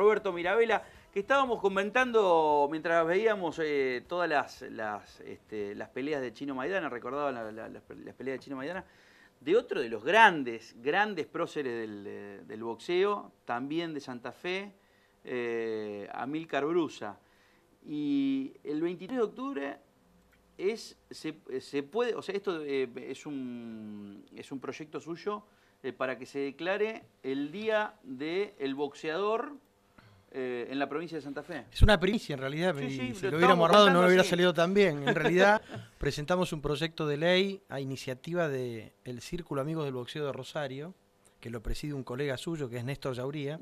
Roberto Mirabella, que estábamos comentando mientras veíamos eh, todas las, este, las, peleas de Chino Maidana, recordaba las, peleas de Chino Maidana, de otro de los grandes, grandes próceres del, boxeo, también de Santa Fe, eh, Amilcar Brusa. Y el 23 de octubre es, se, puede, o sea, esto eh, es, un, es un proyecto suyo eh, para que se declare el Día del Boxeador eh, en la provincia de Santa Fe. Es una primicia en realidad, si lo, hubiéramos armado no lo hubiera salido tan bien. En realidad presentamos un proyecto de ley a iniciativa del el Círculo Amigos del Boxeo de Rosario, que lo preside un colega suyo, que es Néstor Yauría,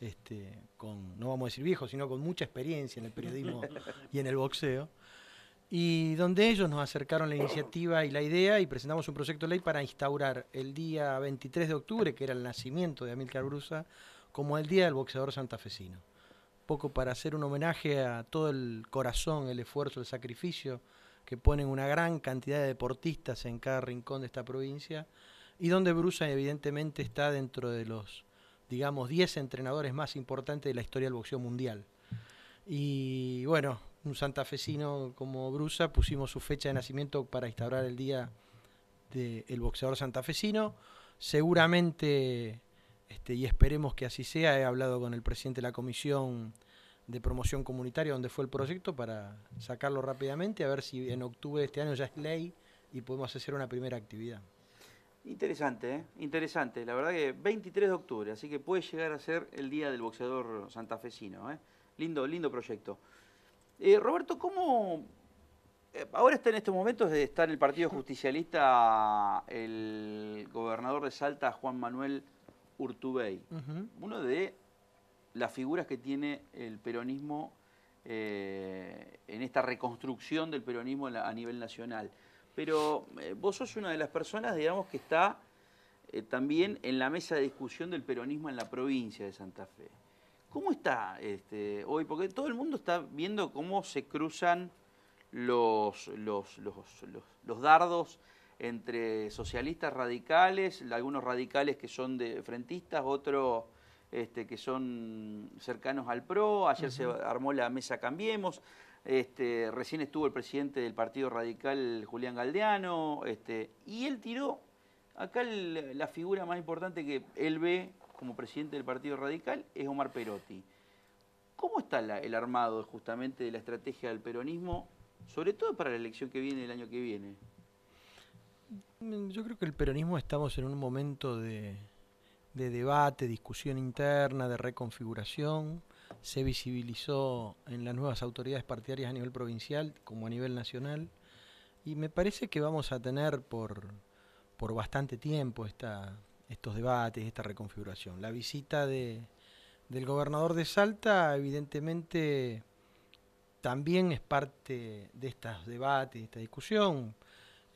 este, con, no vamos a decir viejo, sino con mucha experiencia en el periodismo y en el boxeo, y donde ellos nos acercaron la iniciativa y la idea y presentamos un proyecto de ley para instaurar el día 23 de octubre, que era el nacimiento de Amilcar Brusa, como el Día del Boxeador Santafesino. poco para hacer un homenaje a todo el corazón, el esfuerzo, el sacrificio que ponen una gran cantidad de deportistas en cada rincón de esta provincia y donde Brusa evidentemente está dentro de los, digamos, 10 entrenadores más importantes de la historia del boxeo mundial. Y bueno, un santafesino como Brusa pusimos su fecha de nacimiento para instaurar el Día del Boxeador Santafesino. Seguramente este, y esperemos que así sea. He hablado con el presidente de la Comisión de Promoción Comunitaria, donde fue el proyecto, para sacarlo rápidamente, a ver si en octubre de este año ya es ley y podemos hacer una primera actividad. Interesante, ¿eh? interesante. La verdad que 23 de octubre, así que puede llegar a ser el día del boxeador santafesino. ¿eh? Lindo, lindo proyecto. Eh, Roberto, ¿cómo Ahora está en estos momentos de estar el Partido Justicialista el gobernador de Salta, Juan Manuel Urtubey, una uno de las figuras que tiene el peronismo eh, en esta reconstrucción del peronismo a nivel nacional. Pero eh, vos sos una de las personas, digamos, que está eh, también en la mesa de discusión del peronismo en la provincia de Santa Fe. ¿Cómo está este, hoy? Porque todo el mundo está viendo cómo se cruzan los, los, los, los dardos entre socialistas radicales, algunos radicales que son de frentistas, otros este, que son cercanos al PRO, ayer se armó la mesa Cambiemos, este, recién estuvo el presidente del Partido Radical, Julián Galdeano, este, y él tiró acá la figura más importante que él ve como presidente del Partido Radical es Omar Perotti. ¿Cómo está el armado justamente de la estrategia del peronismo, sobre todo para la elección que viene el año que viene? Mm, yo creo que el peronismo estamos en un momento de, debate, discusión interna, de reconfiguración. Se visibilizó en las nuevas autoridades partidarias a nivel provincial como a nivel nacional. Y me parece que vamos a tener por, bastante tiempo estos debates, esta reconfiguración. La visita del gobernador de Salta, evidentemente, también es parte de estos debates, de esta discusión.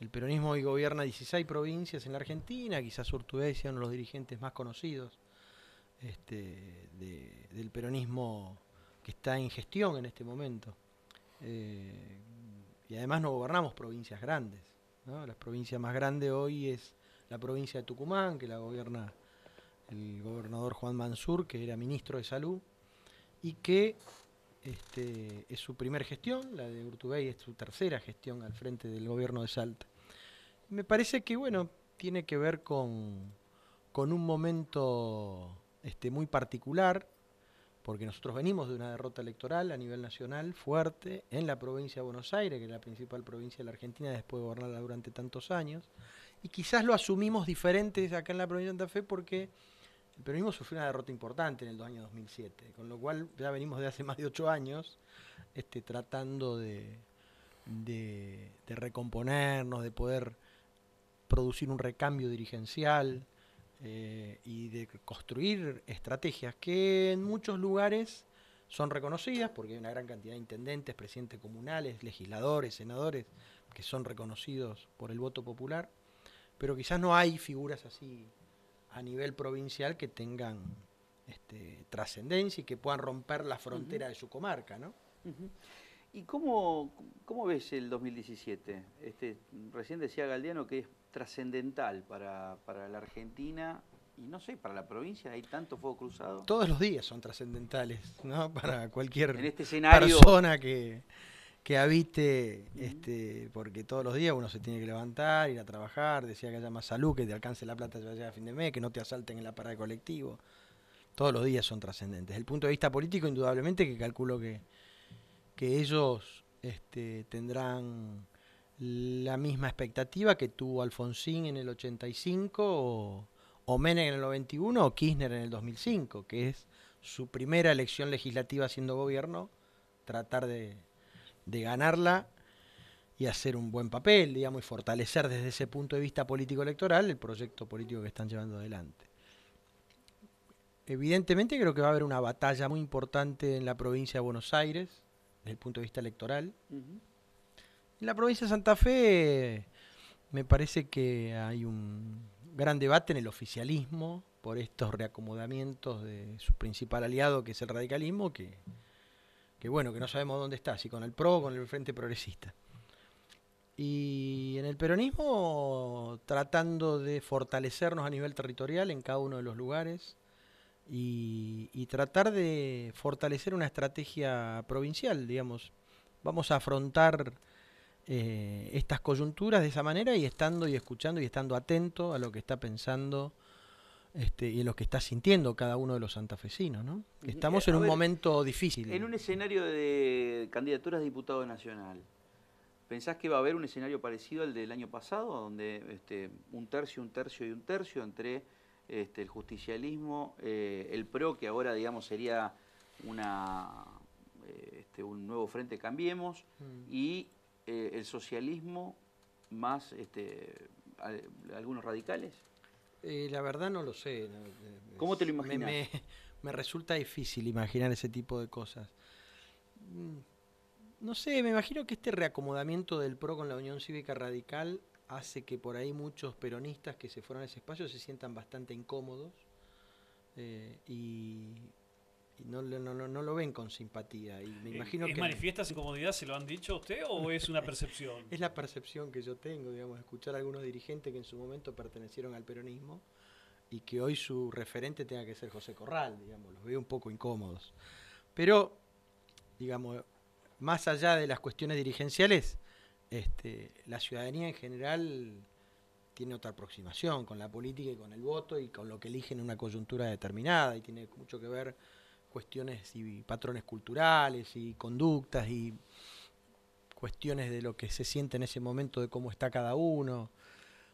El peronismo hoy gobierna 16 provincias en la Argentina, quizás Urtubey sea uno de los dirigentes más conocidos este, del peronismo que está en gestión en este momento. Eh, y además no gobernamos provincias grandes. La provincia más grande hoy es la provincia de Tucumán, que la gobierna el gobernador Juan Mansur, que era ministro de Salud, y que este, es su primer gestión, la de Urtubey es su tercera gestión al frente del gobierno de Salta. Me parece que, bueno, tiene que ver con, un momento este, muy particular, porque nosotros venimos de una derrota electoral a nivel nacional fuerte en la provincia de Buenos Aires, que es la principal provincia de la Argentina después de gobernarla durante tantos años, y quizás lo asumimos diferentes acá en la provincia de Santa Fe porque el peronismo sufrió una derrota importante en el año 2007, con lo cual ya venimos de hace más de ocho años este, tratando de, recomponernos, de poder producir un recambio dirigencial eh, y de construir estrategias que en muchos lugares son reconocidas, porque hay una gran cantidad de intendentes, presidentes comunales, legisladores, senadores, que son reconocidos por el voto popular, pero quizás no hay figuras así a nivel provincial que tengan este, trascendencia y que puedan romper la frontera de su comarca, ¿no? ¿Y cómo, cómo, ves el 2017? Este, recién decía Galdiano que es trascendental para, la Argentina y no sé, para la provincia hay tanto fuego cruzado. Todos los días son trascendentales, ¿no? Para cualquier este persona que, que habite, este, porque todos los días uno se tiene que levantar, ir a trabajar, decía que haya más salud, que te alcance la plata ya a fin de mes, que no te asalten en la parada de colectivo. Todos los días son trascendentes. Desde el punto de vista político, indudablemente que calculo que, que ellos este, tendrán la misma expectativa que tuvo Alfonsín en el 85 o, o Menem en el 91 o Kirchner en el 2005, que es su primera elección legislativa siendo gobierno, tratar de de ganarla y hacer un buen papel, digamos, y fortalecer desde ese punto de vista político-electoral el proyecto político que están llevando adelante. Evidentemente creo que va a haber una batalla muy importante en la provincia de Buenos Aires, desde el punto de vista electoral. En la provincia de Santa Fe me parece que hay un gran debate en el oficialismo por estos reacomodamientos de su principal aliado, que es el radicalismo, que que bueno, que no sabemos dónde está, si con el PRO o con el Frente Progresista. Y en el peronismo tratando de fortalecernos a nivel territorial en cada uno de los lugares y, tratar de fortalecer una estrategia provincial, digamos. Vamos a afrontar eh, estas coyunturas de esa manera y estando y escuchando y estando atento a lo que está pensando este, y y lo que está sintiendo cada uno de los santafesinos, ¿no? estamos eh, en un momento difícil. En un escenario de candidaturas de diputado nacional, ¿pensás que va a haber un escenario parecido al del año pasado, donde este, un tercio, un tercio y un tercio entre este, el justicialismo, eh, el PRO, que ahora digamos sería un nuevo frente Cambiemos, mm. y eh, el socialismo más algunos radicales? Eh, la verdad no lo sé. Eh, ¿Cómo te lo imaginas? Me, resulta difícil imaginar ese tipo de cosas. Mm, no sé, me imagino que este reacomodamiento del PRO con la Unión Cívica Radical hace que por ahí muchos peronistas que se fueron a ese espacio se sientan bastante incómodos eh, y, no, lo ven con simpatía. Y me eh, imagino ¿Es manifiesta su comodidad? ¿Se lo han dicho a usted o es una percepción? es la percepción que yo tengo, digamos, escuchar a algunos dirigentes que en su momento pertenecieron al peronismo y que hoy su referente tenga que ser José Corral, digamos, los veo un poco incómodos. Pero, digamos, más allá de las cuestiones dirigenciales, este, la ciudadanía en general tiene otra aproximación con la política y con el voto y con lo que eligen en una coyuntura determinada y tiene mucho que ver cuestiones y patrones culturales y conductas y cuestiones de lo que se siente en ese momento, de cómo está cada uno.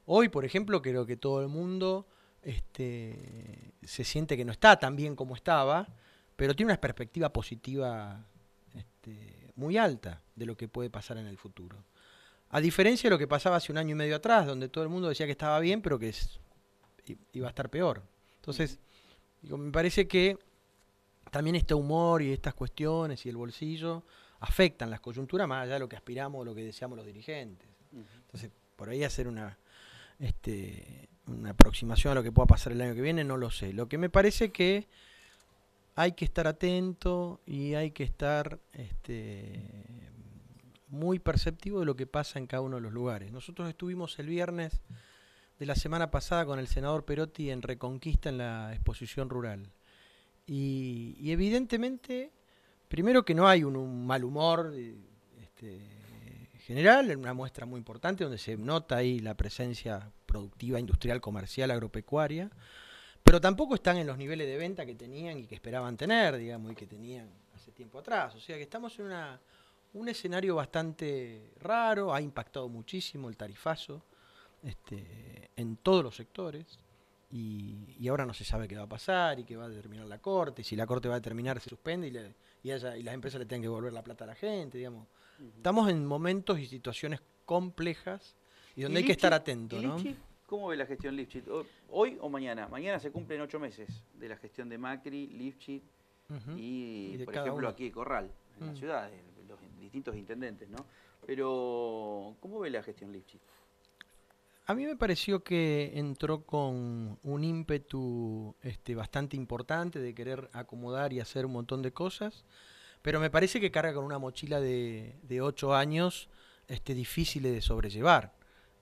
Hoy, por ejemplo, creo que todo el mundo este, se siente que no está tan bien como estaba, pero tiene una perspectiva positiva este, muy alta de lo que puede pasar en el futuro. A diferencia de lo que pasaba hace un año y medio atrás, donde todo el mundo decía que estaba bien, pero que iba a estar peor. Entonces, me parece que también este humor y estas cuestiones y el bolsillo afectan las coyunturas más allá de lo que aspiramos o lo que deseamos los dirigentes. Entonces, por ahí hacer una, este, una aproximación a lo que pueda pasar el año que viene, no lo sé. Lo que me parece que hay que estar atento y hay que estar este, muy perceptivo de lo que pasa en cada uno de los lugares. Nosotros estuvimos el viernes de la semana pasada con el senador Perotti en Reconquista en la exposición rural. Y, evidentemente, primero que no hay un, mal humor este, general general, una muestra muy importante donde se nota ahí la presencia productiva, industrial, comercial, agropecuaria, pero tampoco están en los niveles de venta que tenían y que esperaban tener, digamos, y que tenían hace tiempo atrás. O sea que estamos en una, un escenario bastante raro, ha impactado muchísimo el tarifazo este, en todos los sectores y, ahora no se sabe qué va a pasar y qué va a determinar la corte, si la corte va a determinar se suspende y, las empresas le tienen que devolver la plata a la gente, digamos. Estamos en momentos y situaciones complejas y donde hay que estar atento, ¿no? ¿Cómo ve la gestión Lipschitz? ¿Hoy o mañana? Mañana se cumplen ocho meses de la gestión de Macri, Lipschitz y, por ejemplo, aquí Corral, en la mm. ciudad, los distintos intendentes, ¿no? Pero, ¿cómo ve la gestión Lipschitz? A mí me pareció que entró con un ímpetu este, bastante importante de querer acomodar y hacer un montón de cosas, pero me parece que carga con una mochila de, de 8 años este, difícil de sobrellevar.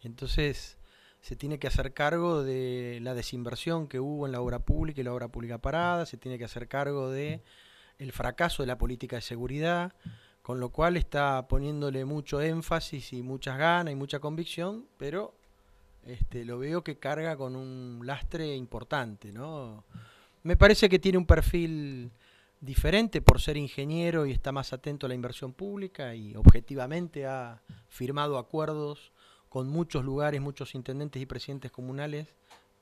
Entonces se tiene que hacer cargo de la desinversión que hubo en la obra pública y la obra pública parada, se tiene que hacer cargo de el fracaso de la política de seguridad, con lo cual está poniéndole mucho énfasis y muchas ganas y mucha convicción, pero este, lo veo que carga con un lastre importante, ¿no? Me parece que tiene un perfil diferente por ser ingeniero y está más atento a la inversión pública y objetivamente ha firmado acuerdos con muchos lugares, muchos intendentes y presidentes comunales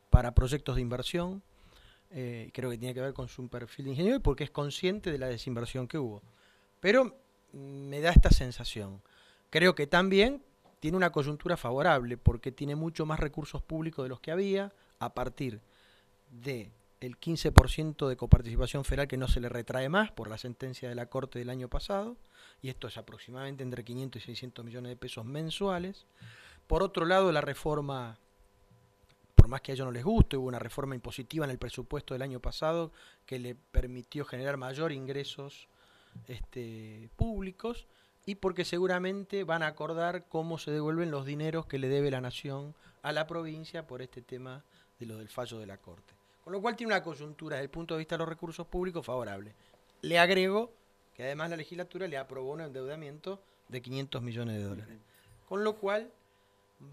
para proyectos de inversión. Eh, creo que tiene que ver con su perfil de ingeniero porque es consciente de la desinversión que hubo. Pero mm, me da esta sensación. Creo que también tiene una coyuntura favorable porque tiene mucho más recursos públicos de los que había a partir de el 15% de coparticipación federal que no se le retrae más por la sentencia de la Corte del año pasado, y esto es aproximadamente entre 500 y 600 millones de pesos mensuales. Por otro lado, la reforma, por más que a ellos no les guste, hubo una reforma impositiva en el presupuesto del año pasado que le permitió generar mayor ingresos este, públicos y porque seguramente van a acordar cómo se devuelven los dineros que le debe la nación a la provincia por este tema de lo del fallo de la Corte. Con lo cual tiene una coyuntura desde el punto de vista de los recursos públicos favorable. Le agrego que además la legislatura le aprobó un endeudamiento de 500 millones de dólares. Con lo cual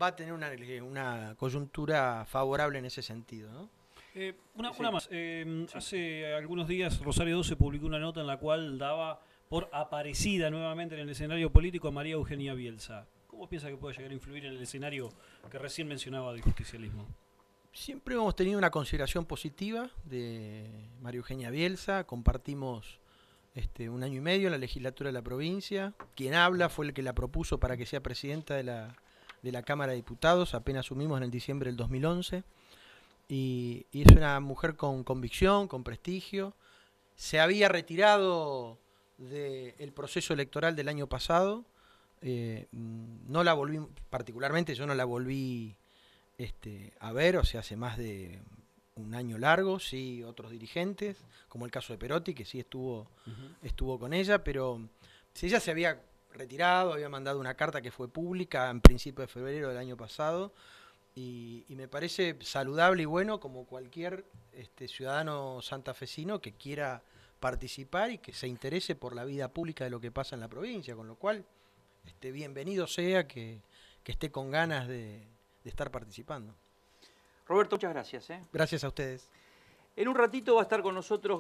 va a tener una, una coyuntura favorable en ese sentido. Eh, una, más. Eh, hace algunos días Rosario 12 publicó una nota en la cual daba por aparecida nuevamente en el escenario político a María Eugenia Bielsa. ¿Cómo piensa que puede llegar a influir en el escenario que recién mencionaba del justicialismo? Siempre hemos tenido una consideración positiva de María Eugenia Bielsa, compartimos este, un año y medio en la legislatura de la provincia, quien habla fue el que la propuso para que sea presidenta de la, Cámara de Diputados, apenas asumimos en el diciembre del 2011, y, y es una mujer con convicción, con prestigio, se había retirado del proceso electoral del año pasado. Eh, no la volví, particularmente yo no la volví este, a ver, o sea, hace más de un año largo, sí, otros dirigentes, como el caso de Perotti, que sí estuvo, estuvo con ella, pero si ella se había retirado, había mandado una carta que fue pública en principio de febrero del año pasado, y, me parece saludable y bueno como cualquier este, ciudadano santafesino que quiera participar y que se interese por la vida pública de lo que pasa en la provincia, con lo cual, este, bienvenido sea que, esté con ganas de, estar participando. Roberto, muchas gracias. ¿eh? Gracias a ustedes. En un ratito va a estar con nosotros.